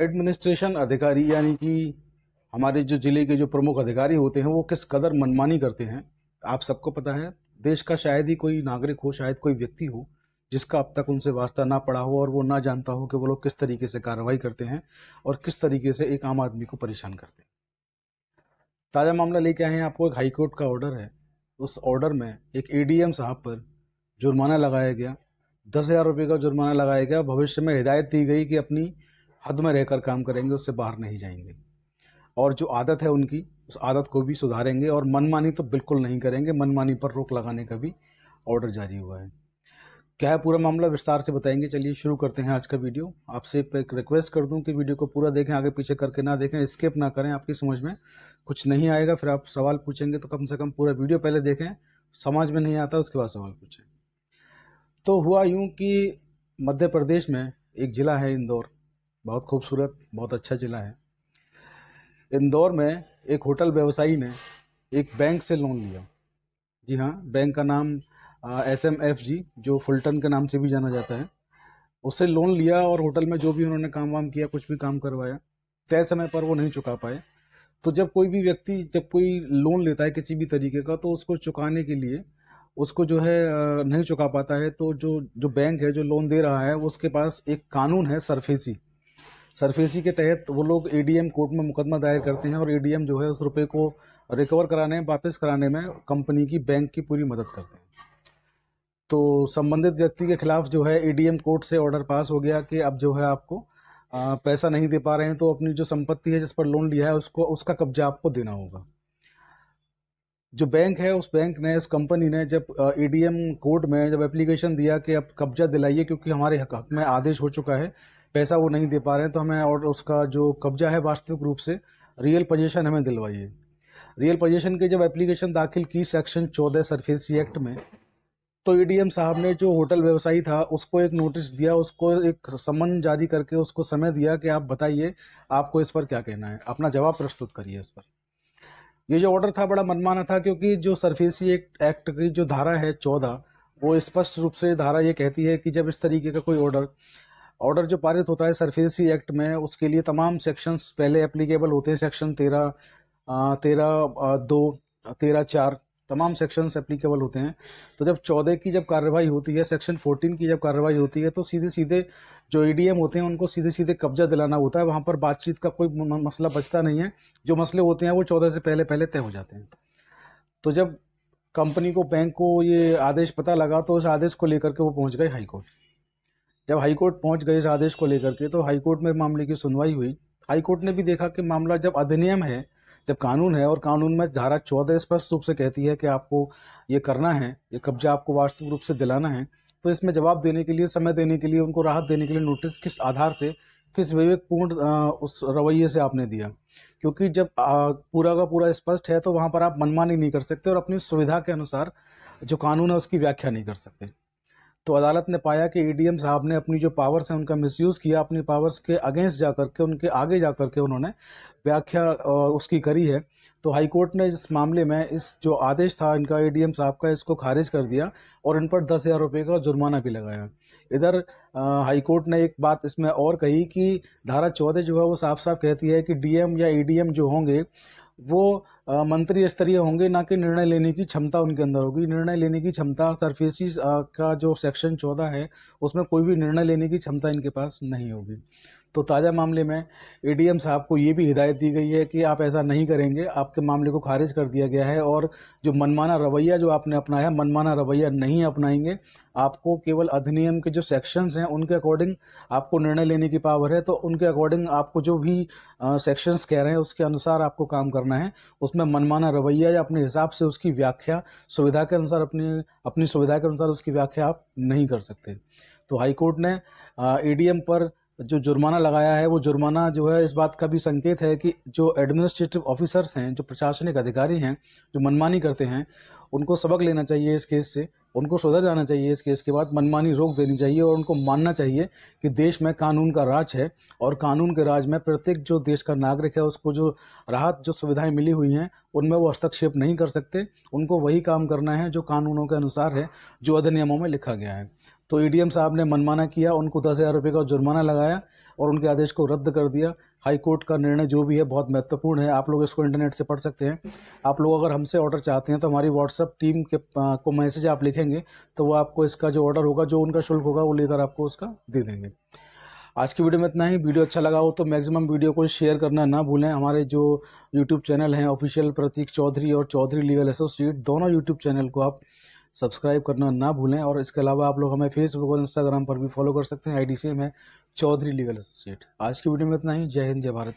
administration अधिकारी यानी कि हमारे जो ज़िले के जो प्रमुख अधिकारी होते हैं वो किस कदर मनमानी करते हैं आप सबको पता है देश का शायद ही कोई नागरिक हो शायद कोई व्यक्ति हो जिसका अब तक उनसे वास्ता ना पड़ा हो और वो ना जानता हो कि वो लोग किस तरीके से कार्रवाई करते हैं और किस तरीके से एक आम आदमी को परेशान करते हैं ताज़ा मामला लेके आए हैं आपको एक हाईकोर्ट का ऑर्डर है उस ऑर्डर में एक ए साहब पर जुर्माना लगाया गया दस हज़ार रुपये का जुर्माना लगाया गया भविष्य में हिदायत दी गई कि अपनी हद में रहकर काम करेंगे उससे बाहर नहीं जाएंगे और जो आदत है उनकी उस आदत को भी सुधारेंगे और मनमानी तो बिल्कुल नहीं करेंगे मनमानी पर रोक लगाने का भी ऑर्डर जारी हुआ है क्या है पूरा मामला विस्तार से बताएंगे चलिए शुरू करते हैं आज का वीडियो आपसे एक रिक्वेस्ट कर दूं कि वीडियो को पूरा देखें आगे पीछे करके ना देखें स्किप ना करें आपकी समझ में कुछ नहीं आएगा फिर आप सवाल पूछेंगे तो कम से कम पूरा वीडियो पहले देखें समझ में नहीं आता उसके बाद सवाल पूछें तो हुआ यूं कि मध्य प्रदेश में एक ज़िला है इंदौर बहुत खूबसूरत बहुत अच्छा ज़िला है इंदौर में एक होटल व्यवसायी ने एक बैंक से लोन लिया जी हाँ बैंक का नाम एस एम एफ जी जो फुलटन के नाम से भी जाना जाता है उससे लोन लिया और होटल में जो भी उन्होंने काम वाम किया कुछ भी काम करवाया तय समय पर वो नहीं चुका पाए तो जब कोई भी व्यक्ति जब कोई लोन लेता है किसी भी तरीके का तो उसको चुकाने के लिए उसको जो है नहीं चुका पाता है तो जो जो बैंक है जो लोन दे रहा है उसके पास एक कानून है सरफेसी सरफेसी के तहत वो लोग एडीएम कोर्ट में मुकदमा दायर करते हैं और एडीएम जो है उस रुपये को रिकवर कराने वापस कराने में कंपनी की बैंक की पूरी मदद करते हैं तो संबंधित व्यक्ति के खिलाफ जो है एडीएम कोर्ट से ऑर्डर पास हो गया कि अब जो है आपको पैसा नहीं दे पा रहे हैं तो अपनी जो संपत्ति है जिस पर लोन लिया है उसको उसका कब्जा आपको देना होगा जो बैंक है उस बैंक ने इस कंपनी ने जब एडीएम कोर्ट में जब एप्लीकेशन दिया कि आप कब्जा दिलाइए क्योंकि हमारे हक में आदेश हो चुका है पैसा वो नहीं दे पा रहे हैं तो हमें और उसका जो कब्जा है वास्तविक रूप से रियल पोजेशन हमें दिलवाइए रियल पोजेशन की जब एप्लीकेशन दाखिल की सेक्शन चौदह सरफेसी एक्ट में तो ई e साहब ने जो होटल व्यवसायी था उसको एक नोटिस दिया उसको एक समन जारी करके उसको समय दिया कि आप बताइए आपको इस पर क्या कहना है अपना जवाब प्रस्तुत करिए इस पर ये जो ऑर्डर था बड़ा मनमाना था क्योंकि जो सरफेसी एक्ट एक्ट की जो धारा है चौदह वो स्पष्ट रूप से धारा ये कहती है कि जब इस तरीके का कोई ऑर्डर ऑर्डर जो पारित होता है सरफेसी एक्ट में उसके लिए तमाम सेक्शंस पहले एप्लीकेबल होते हैं सेक्शन तेरह तेरह दो तेरह चार तमाम सेक्शंस एप्लीकेबल होते हैं तो जब चौदह की जब कार्रवाई होती है सेक्शन फोर्टीन की जब कार्रवाई होती है तो सीधे सीधे जो ईडीएम होते हैं उनको सीधे सीधे कब्जा दिलाना होता है वहाँ पर बातचीत का कोई मसला बचता नहीं है जो मसले होते हैं वो चौदह से पहले पहले तय हो जाते हैं तो जब कंपनी को बैंक को ये आदेश पता लगा तो उस आदेश को लेकर के वो पहुँच गए हाईकोर्ट जब हाईकोर्ट पहुंच गए इस आदेश को लेकर के तो हाईकोर्ट में मामले की सुनवाई हुई हाईकोर्ट ने भी देखा कि मामला जब अधिनियम है जब कानून है और कानून में धारा चौदह स्पष्ट रूप से कहती है कि आपको ये करना है ये कब्जा आपको वास्तविक रूप से दिलाना है तो इसमें जवाब देने के लिए समय देने के लिए उनको राहत देने के लिए नोटिस किस आधार से किस विवेकपूर्ण उस रवैये से आपने दिया क्योंकि जब पूरा का पूरा स्पष्ट है तो वहाँ पर आप मनमानी नहीं कर सकते और अपनी सुविधा के अनुसार जो कानून है उसकी व्याख्या नहीं कर सकते तो अदालत ने पाया कि ईडीएम e साहब ने अपनी जो पावर्स हैं उनका मिसयूज़ किया अपनी पावर्स के अगेंस्ट जा कर के उनके आगे जा कर के उन्होंने व्याख्या उसकी करी है तो हाईकोर्ट ने इस मामले में इस जो आदेश था इनका ईडीएम e साहब का इसको खारिज कर दिया और इन पर दस हज़ार रुपये का जुर्माना भी लगाया इधर हाईकोर्ट ने एक बात इसमें और कही कि धारा चौदह जो है वो साफ साफ कहती है कि डीएम या ईडीएम e जो होंगे वो मंत्री स्तरीय होंगे ना कि निर्णय लेने की क्षमता उनके अंदर होगी निर्णय लेने की क्षमता सरफेसी का जो सेक्शन चौदह है उसमें कोई भी निर्णय लेने की क्षमता इनके पास नहीं होगी तो ताज़ा मामले में ए साहब को ये भी हिदायत दी गई है कि आप ऐसा नहीं करेंगे आपके मामले को खारिज कर दिया गया है और जो मनमाना रवैया जो आपने अपनाया मनमाना रवैया नहीं अपनाएंगे आपको केवल अधिनियम के जो सेक्शंस हैं उनके अकॉर्डिंग आपको निर्णय लेने की पावर है तो उनके अकॉर्डिंग आपको जो भी सेक्शंस कह रहे हैं उसके अनुसार आपको काम करना है उसमें मनमाना रवैया या अपने हिसाब से उसकी व्याख्या सुविधा के अनुसार अपनी अपनी सुविधा के अनुसार उसकी व्याख्या आप नहीं कर सकते तो हाईकोर्ट ने ए पर जो जुर्माना लगाया है वो जुर्माना जो है इस बात का भी संकेत है कि जो एडमिनिस्ट्रेटिव ऑफिसर्स हैं जो प्रशासनिक अधिकारी हैं जो मनमानी करते हैं उनको सबक लेना चाहिए इस केस से उनको सुधर जाना चाहिए इस केस के बाद मनमानी रोक देनी चाहिए और उनको मानना चाहिए कि देश में कानून का राज है और कानून के राज में प्रत्येक जो देश का नागरिक है उसको जो राहत जो सुविधाएं मिली हुई हैं उनमें वो हस्तक्षेप नहीं कर सकते उनको वही काम करना है जो कानूनों के अनुसार है जो अधिनियमों में लिखा गया है तो ईडीएम e साहब ने मनमाना किया उनको दस हज़ार रुपये का जुर्माना लगाया और उनके आदेश को रद्द कर दिया हाई कोर्ट का निर्णय जो भी है बहुत महत्वपूर्ण है आप लोग इसको इंटरनेट से पढ़ सकते हैं आप लोग अगर हमसे ऑर्डर चाहते हैं तो हमारी व्हाट्सअप टीम के आ, को मैसेज आप लिखेंगे तो वो आपको इसका जो ऑर्डर होगा जो उनका शुल्क होगा वो लेकर आपको उसका दे देंगे आज की वीडियो में इतना ही वीडियो अच्छा लगा हो तो मैक्सिमम वीडियो को शेयर करना ना भूलें हमारे जो यूट्यूब चैनल हैं ऑफिशियल प्रतीक चौधरी और चौधरी लीगल एसोसिएट दोनों यूट्यूब चैनल को आप सब्सक्राइब करना ना भूलें और इसके अलावा आप लोग हमें फेसबुक और इंस्टाग्राम पर भी फॉलो कर सकते हैं आई डी सी एम है चौधरी लीगल एसोसिएट आज की वीडियो में इतना ही जय हिंद जय भारत